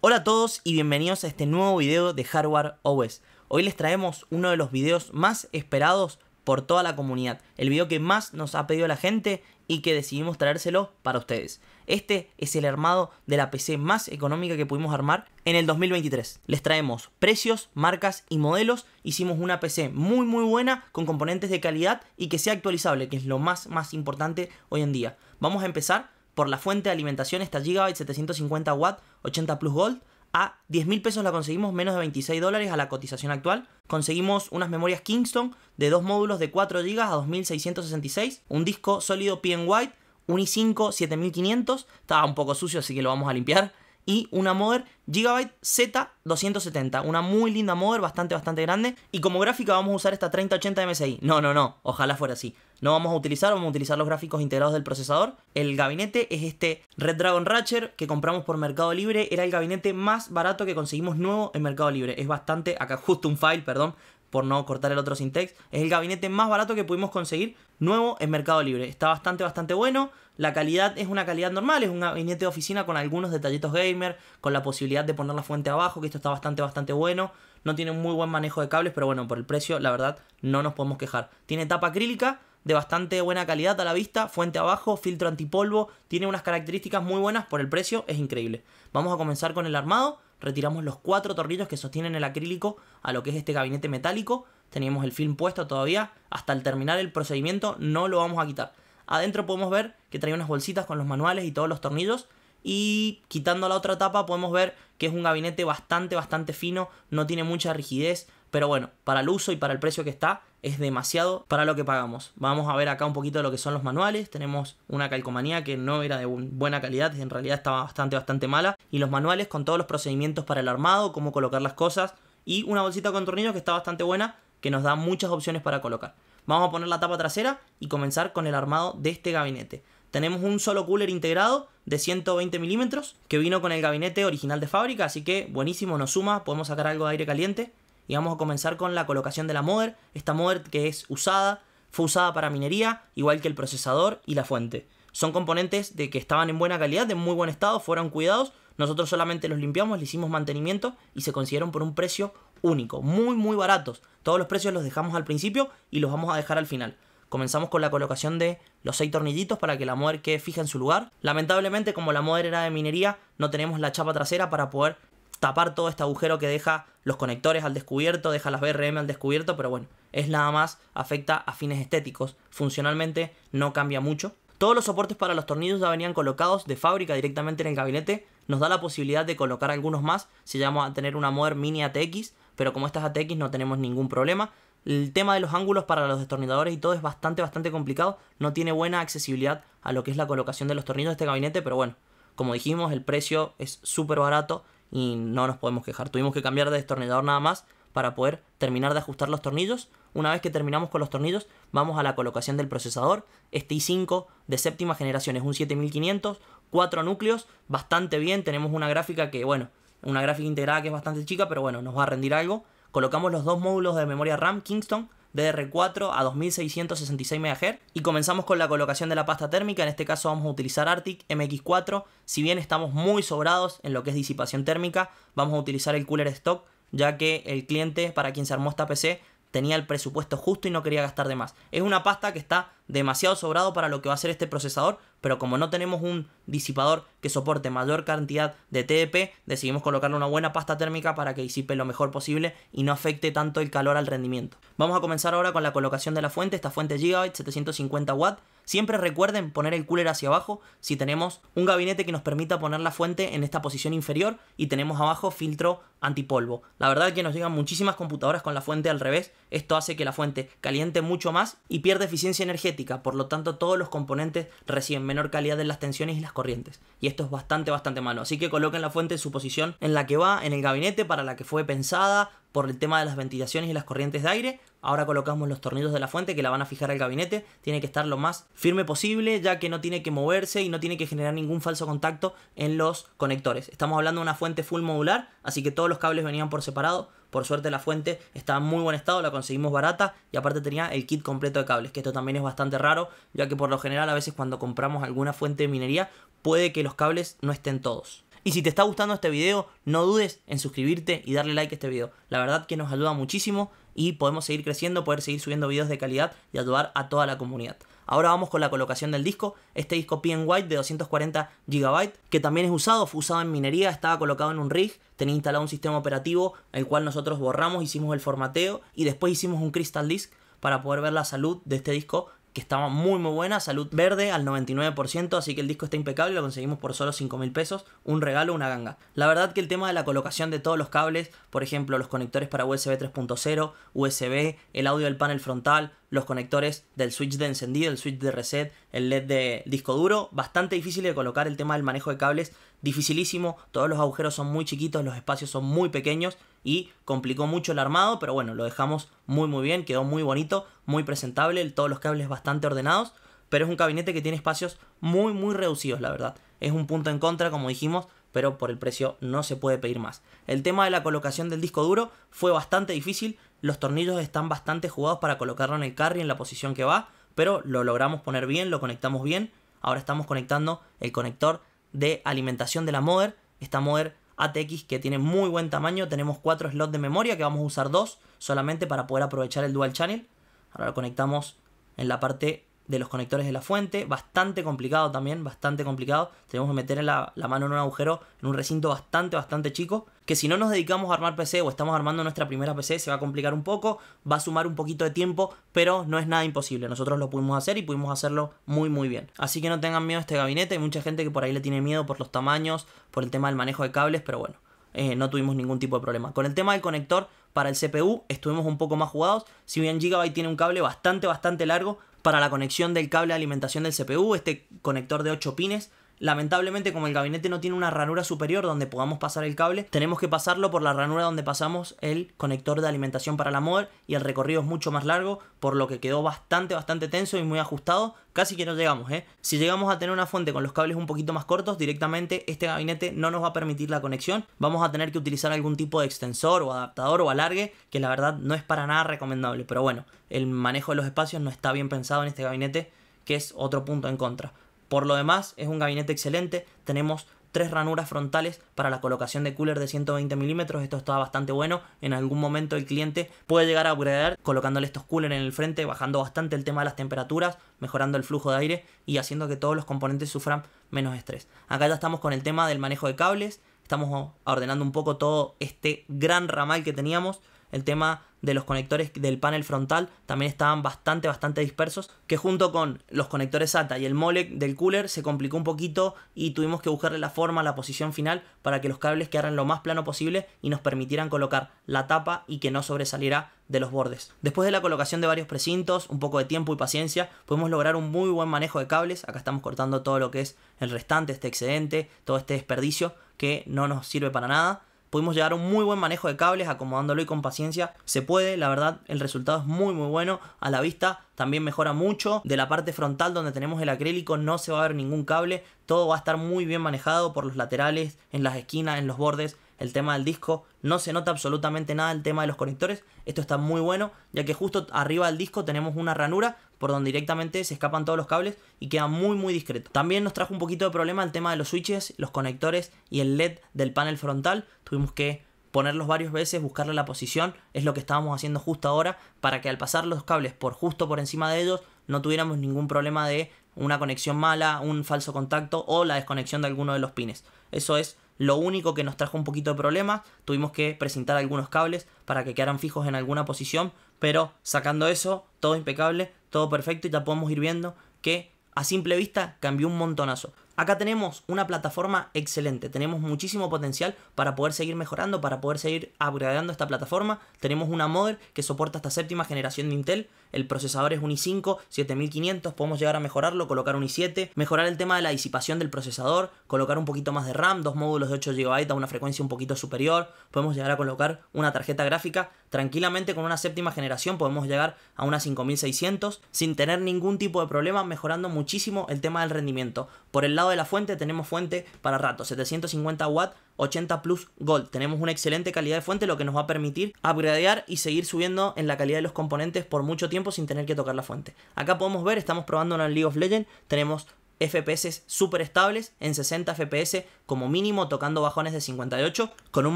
Hola a todos y bienvenidos a este nuevo video de Hardware OS. Hoy les traemos uno de los videos más esperados por toda la comunidad, el video que más nos ha pedido la gente y que decidimos traérselo para ustedes. Este es el armado de la PC más económica que pudimos armar en el 2023. Les traemos precios, marcas y modelos. Hicimos una PC muy muy buena con componentes de calidad y que sea actualizable, que es lo más más importante hoy en día. Vamos a empezar por la fuente de alimentación, esta Gigabyte 750 w 80 Plus Gold a 10 mil pesos la conseguimos, menos de 26 dólares a la cotización actual. Conseguimos unas memorias Kingston de dos módulos de 4 GB a 2666, un disco sólido PN White, un i5 7500, estaba un poco sucio así que lo vamos a limpiar y una mother Gigabyte Z270. Una muy linda mother, bastante, bastante grande. Y como gráfica vamos a usar esta 3080 MSI. No, no, no, ojalá fuera así. No vamos a utilizar, vamos a utilizar los gráficos integrados del procesador. El gabinete es este Red Dragon Ratcher que compramos por Mercado Libre. Era el gabinete más barato que conseguimos nuevo en Mercado Libre. Es bastante, acá justo un file, perdón, por no cortar el otro sintex Es el gabinete más barato que pudimos conseguir nuevo en Mercado Libre. Está bastante, bastante bueno. La calidad es una calidad normal, es un gabinete de oficina con algunos detallitos gamer, con la posibilidad de poner la fuente abajo, que esto está bastante, bastante bueno. No tiene muy buen manejo de cables, pero bueno, por el precio, la verdad, no nos podemos quejar. Tiene tapa acrílica, de bastante buena calidad a la vista, fuente abajo, filtro antipolvo, tiene unas características muy buenas por el precio, es increíble. Vamos a comenzar con el armado retiramos los cuatro tornillos que sostienen el acrílico a lo que es este gabinete metálico. Teníamos el film puesto todavía, hasta el terminar el procedimiento no lo vamos a quitar. Adentro podemos ver que trae unas bolsitas con los manuales y todos los tornillos. Y quitando la otra tapa podemos ver que es un gabinete bastante, bastante fino, no tiene mucha rigidez, pero bueno, para el uso y para el precio que está, es demasiado para lo que pagamos. Vamos a ver acá un poquito lo que son los manuales. Tenemos una calcomanía que no era de buena calidad, en realidad estaba bastante, bastante mala. Y los manuales con todos los procedimientos para el armado, cómo colocar las cosas. Y una bolsita con tornillos que está bastante buena, que nos da muchas opciones para colocar. Vamos a poner la tapa trasera y comenzar con el armado de este gabinete. Tenemos un solo cooler integrado de 120 milímetros que vino con el gabinete original de fábrica, así que buenísimo, nos suma, podemos sacar algo de aire caliente y vamos a comenzar con la colocación de la moder. Esta moder que es usada, fue usada para minería, igual que el procesador y la fuente. Son componentes de que estaban en buena calidad, de muy buen estado, fueron cuidados. Nosotros solamente los limpiamos, le hicimos mantenimiento y se consiguieron por un precio único, muy muy baratos. Todos los precios los dejamos al principio y los vamos a dejar al final. Comenzamos con la colocación de los seis tornillitos para que la moder quede fija en su lugar. Lamentablemente, como la moder era de minería, no tenemos la chapa trasera para poder tapar todo este agujero que deja los conectores al descubierto, deja las BRM al descubierto, pero bueno, es nada más, afecta a fines estéticos, funcionalmente no cambia mucho. Todos los soportes para los tornillos ya venían colocados de fábrica directamente en el gabinete, nos da la posibilidad de colocar algunos más si vamos a tener una Moder Mini ATX, pero como es ATX no tenemos ningún problema. El tema de los ángulos para los destornilladores y todo es bastante, bastante complicado, no tiene buena accesibilidad a lo que es la colocación de los tornillos de este gabinete, pero bueno, como dijimos, el precio es súper barato, y no nos podemos quejar. Tuvimos que cambiar de destornillador nada más para poder terminar de ajustar los tornillos. Una vez que terminamos con los tornillos, vamos a la colocación del procesador. Este i5 de séptima generación es un 7500, cuatro núcleos, bastante bien. Tenemos una gráfica que, bueno, una gráfica integrada que es bastante chica, pero bueno, nos va a rendir algo. Colocamos los dos módulos de memoria RAM Kingston r 4 a 2666 MHz y comenzamos con la colocación de la pasta térmica, en este caso vamos a utilizar Arctic MX4, si bien estamos muy sobrados en lo que es disipación térmica, vamos a utilizar el cooler stock ya que el cliente para quien se armó esta PC tenía el presupuesto justo y no quería gastar de más. Es una pasta que está demasiado sobrado para lo que va a ser este procesador, pero como no tenemos un disipador que soporte mayor cantidad de TDP, e decidimos colocarle una buena pasta térmica para que disipe lo mejor posible y no afecte tanto el calor al rendimiento. Vamos a comenzar ahora con la colocación de la fuente, esta fuente Gigabyte 750 w Siempre recuerden poner el cooler hacia abajo si tenemos un gabinete que nos permita poner la fuente en esta posición inferior y tenemos abajo filtro antipolvo. La verdad es que nos llegan muchísimas computadoras con la fuente al revés, esto hace que la fuente caliente mucho más y pierde eficiencia energética, por lo tanto todos los componentes reciben menor calidad de las tensiones y las corrientes esto es bastante, bastante malo. Así que coloquen la fuente en su posición en la que va, en el gabinete para la que fue pensada, por el tema de las ventilaciones y las corrientes de aire. Ahora colocamos los tornillos de la fuente que la van a fijar al gabinete. Tiene que estar lo más firme posible ya que no tiene que moverse y no tiene que generar ningún falso contacto en los conectores. Estamos hablando de una fuente full modular, así que todos los cables venían por separado por suerte la fuente estaba en muy buen estado, la conseguimos barata y aparte tenía el kit completo de cables, que esto también es bastante raro, ya que por lo general a veces cuando compramos alguna fuente de minería puede que los cables no estén todos. Y si te está gustando este video, no dudes en suscribirte y darle like a este video. La verdad que nos ayuda muchísimo y podemos seguir creciendo, poder seguir subiendo videos de calidad y ayudar a toda la comunidad. Ahora vamos con la colocación del disco. Este disco PN White de 240 GB, que también es usado, fue usado en minería, estaba colocado en un rig, tenía instalado un sistema operativo, el cual nosotros borramos, hicimos el formateo y después hicimos un crystal disk para poder ver la salud de este disco estaba muy muy buena, salud verde al 99%, así que el disco está impecable, lo conseguimos por solo 5 mil pesos, un regalo, una ganga. La verdad que el tema de la colocación de todos los cables, por ejemplo los conectores para USB 3.0, USB, el audio del panel frontal, los conectores del switch de encendido, el switch de reset, el LED de disco duro, bastante difícil de colocar el tema del manejo de cables, dificilísimo, todos los agujeros son muy chiquitos, los espacios son muy pequeños y complicó mucho el armado, pero bueno, lo dejamos muy muy bien, quedó muy bonito, muy presentable, todos los cables bastante ordenados, pero es un gabinete que tiene espacios muy muy reducidos, la verdad. Es un punto en contra, como dijimos, pero por el precio no se puede pedir más. El tema de la colocación del disco duro fue bastante difícil, los tornillos están bastante jugados para colocarlo en el carry en la posición que va, pero lo logramos poner bien, lo conectamos bien. Ahora estamos conectando el conector de alimentación de la moder. Esta moder ATX que tiene muy buen tamaño. Tenemos 4 slots de memoria que vamos a usar 2 solamente para poder aprovechar el dual channel. Ahora lo conectamos en la parte de los conectores de la fuente, bastante complicado también, bastante complicado. Tenemos que meter la, mano en un agujero, en un recinto bastante, bastante chico, que si no nos dedicamos a armar PC o estamos armando nuestra primera PC, se va a complicar un poco, va a sumar un poquito de tiempo, pero no es nada imposible. Nosotros lo pudimos hacer y pudimos hacerlo muy, muy bien. Así que no tengan miedo a este gabinete, hay mucha gente que por ahí le tiene miedo por los tamaños, por el tema del manejo de cables, pero bueno. Eh, no tuvimos ningún tipo de problema. Con el tema del conector para el CPU estuvimos un poco más jugados. Si bien Gigabyte tiene un cable bastante, bastante largo, para la conexión del cable de alimentación del CPU, este conector de 8 pines Lamentablemente, como el gabinete no tiene una ranura superior donde podamos pasar el cable, tenemos que pasarlo por la ranura donde pasamos el conector de alimentación para la mor y el recorrido es mucho más largo, por lo que quedó bastante, bastante tenso y muy ajustado. Casi que no llegamos, ¿eh? Si llegamos a tener una fuente con los cables un poquito más cortos, directamente este gabinete no nos va a permitir la conexión. Vamos a tener que utilizar algún tipo de extensor o adaptador o alargue, que la verdad no es para nada recomendable. Pero bueno, el manejo de los espacios no está bien pensado en este gabinete, que es otro punto en contra. Por lo demás, es un gabinete excelente, tenemos tres ranuras frontales para la colocación de cooler de 120 milímetros. Esto está bastante bueno. En algún momento el cliente puede llegar a upgradear colocándole estos cooler en el frente, bajando bastante el tema de las temperaturas, mejorando el flujo de aire y haciendo que todos los componentes sufran menos estrés. Acá ya estamos con el tema del manejo de cables. Estamos ordenando un poco todo este gran ramal que teníamos el tema de los conectores del panel frontal también estaban bastante, bastante dispersos, que junto con los conectores SATA y el MOLEC del cooler se complicó un poquito y tuvimos que buscarle la forma, la posición final para que los cables quedaran lo más plano posible y nos permitieran colocar la tapa y que no sobresaliera de los bordes. Después de la colocación de varios precintos, un poco de tiempo y paciencia, pudimos lograr un muy buen manejo de cables. Acá estamos cortando todo lo que es el restante, este excedente, todo este desperdicio que no nos sirve para nada Pudimos llegar a un muy buen manejo de cables, acomodándolo y con paciencia. Se puede, la verdad, el resultado es muy muy bueno. A la vista también mejora mucho. De la parte frontal donde tenemos el acrílico no se va a ver ningún cable. Todo va a estar muy bien manejado por los laterales, en las esquinas, en los bordes el tema del disco, no se nota absolutamente nada el tema de los conectores, esto está muy bueno, ya que justo arriba del disco tenemos una ranura por donde directamente se escapan todos los cables y queda muy muy discreto. También nos trajo un poquito de problema el tema de los switches, los conectores y el LED del panel frontal, tuvimos que ponerlos varias veces, buscarle la posición, es lo que estábamos haciendo justo ahora, para que al pasar los cables por justo por encima de ellos, no tuviéramos ningún problema de una conexión mala, un falso contacto o la desconexión de alguno de los pines. Eso es lo único que nos trajo un poquito de problemas, tuvimos que presentar algunos cables para que quedaran fijos en alguna posición, pero sacando eso, todo impecable, todo perfecto y ya podemos ir viendo que a simple vista cambió un montonazo. Acá tenemos una plataforma excelente, tenemos muchísimo potencial para poder seguir mejorando, para poder seguir upgradeando esta plataforma. Tenemos una modder que soporta esta séptima generación de Intel, el procesador es un i5 7500, podemos llegar a mejorarlo, colocar un i7, mejorar el tema de la disipación del procesador, colocar un poquito más de RAM, dos módulos de 8 GB a una frecuencia un poquito superior, podemos llegar a colocar una tarjeta gráfica Tranquilamente con una séptima generación podemos llegar a unas 5600 sin tener ningún tipo de problema, mejorando muchísimo el tema del rendimiento. Por el lado de la fuente tenemos fuente para rato, 750 watts 80 Plus Gold. Tenemos una excelente calidad de fuente, lo que nos va a permitir upgradear y seguir subiendo en la calidad de los componentes por mucho tiempo sin tener que tocar la fuente. Acá podemos ver, estamos probando en League of Legends, tenemos FPS súper estables en 60 FPS como mínimo tocando bajones de 58 con un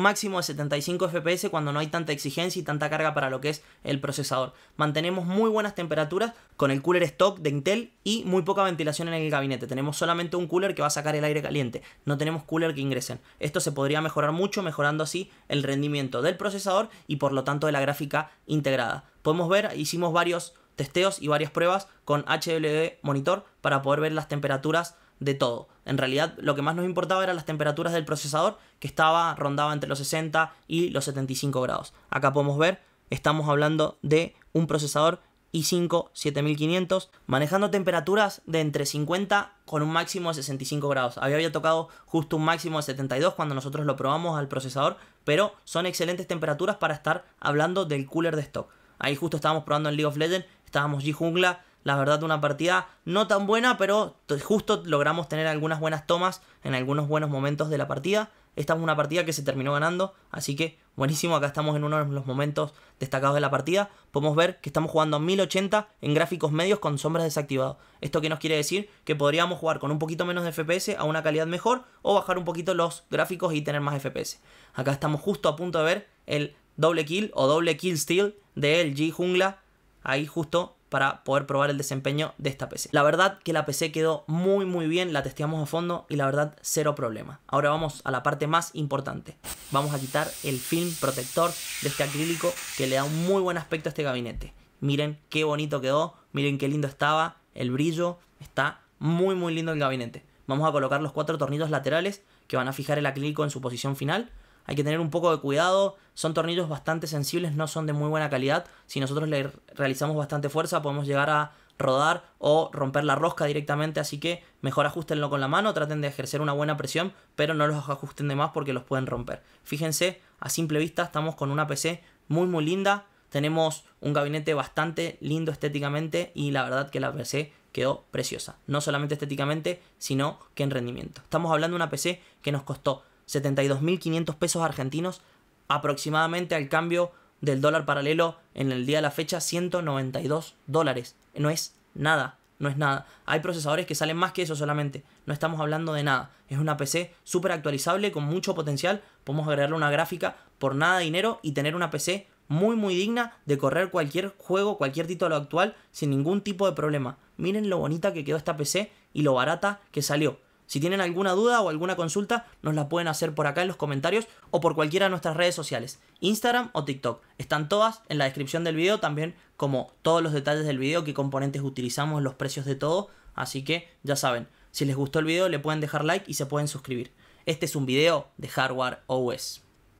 máximo de 75 FPS cuando no hay tanta exigencia y tanta carga para lo que es el procesador. Mantenemos muy buenas temperaturas con el cooler stock de Intel y muy poca ventilación en el gabinete. Tenemos solamente un cooler que va a sacar el aire caliente. No tenemos cooler que ingresen. Esto se podría mejorar mucho mejorando así el rendimiento del procesador y por lo tanto de la gráfica integrada. Podemos ver, hicimos varios testeos y varias pruebas con HWD monitor para poder ver las temperaturas de todo. En realidad lo que más nos importaba eran las temperaturas del procesador que estaba rondaba entre los 60 y los 75 grados. Acá podemos ver, estamos hablando de un procesador i5 7500 manejando temperaturas de entre 50 con un máximo de 65 grados. Había, había tocado justo un máximo de 72 cuando nosotros lo probamos al procesador, pero son excelentes temperaturas para estar hablando del cooler de stock. Ahí justo estábamos probando en League of Legends, estábamos G jungla la verdad, una partida no tan buena, pero justo logramos tener algunas buenas tomas en algunos buenos momentos de la partida. Esta es una partida que se terminó ganando, así que buenísimo, acá estamos en uno de los momentos destacados de la partida. Podemos ver que estamos jugando a 1080 en gráficos medios con sombras desactivados. ¿Esto que nos quiere decir? Que podríamos jugar con un poquito menos de FPS a una calidad mejor o bajar un poquito los gráficos y tener más FPS. Acá estamos justo a punto de ver el doble kill o doble kill steal de el G Jungla, ahí justo para poder probar el desempeño de esta PC. La verdad que la PC quedó muy muy bien, la testeamos a fondo y la verdad cero problema. Ahora vamos a la parte más importante. Vamos a quitar el film protector de este acrílico que le da un muy buen aspecto a este gabinete. Miren qué bonito quedó, miren qué lindo estaba, el brillo, está muy muy lindo el gabinete. Vamos a colocar los cuatro tornillos laterales que van a fijar el acrílico en su posición final hay que tener un poco de cuidado. Son tornillos bastante sensibles, no son de muy buena calidad. Si nosotros le realizamos bastante fuerza, podemos llegar a rodar o romper la rosca directamente. Así que mejor ajustenlo con la mano, traten de ejercer una buena presión, pero no los ajusten de más porque los pueden romper. Fíjense, a simple vista estamos con una PC muy muy linda. Tenemos un gabinete bastante lindo estéticamente y la verdad que la PC quedó preciosa. No solamente estéticamente, sino que en rendimiento. Estamos hablando de una PC que nos costó 72.500 pesos argentinos, aproximadamente al cambio del dólar paralelo en el día de la fecha, 192 dólares. No es nada, no es nada. Hay procesadores que salen más que eso solamente, no estamos hablando de nada. Es una PC súper actualizable, con mucho potencial, podemos agregarle una gráfica por nada de dinero y tener una PC muy muy digna de correr cualquier juego, cualquier título actual sin ningún tipo de problema. Miren lo bonita que quedó esta PC y lo barata que salió. Si tienen alguna duda o alguna consulta, nos la pueden hacer por acá en los comentarios o por cualquiera de nuestras redes sociales, Instagram o TikTok. Están todas en la descripción del video, también como todos los detalles del video, qué componentes utilizamos, los precios de todo. Así que ya saben, si les gustó el video le pueden dejar like y se pueden suscribir. Este es un video de Hardware OS.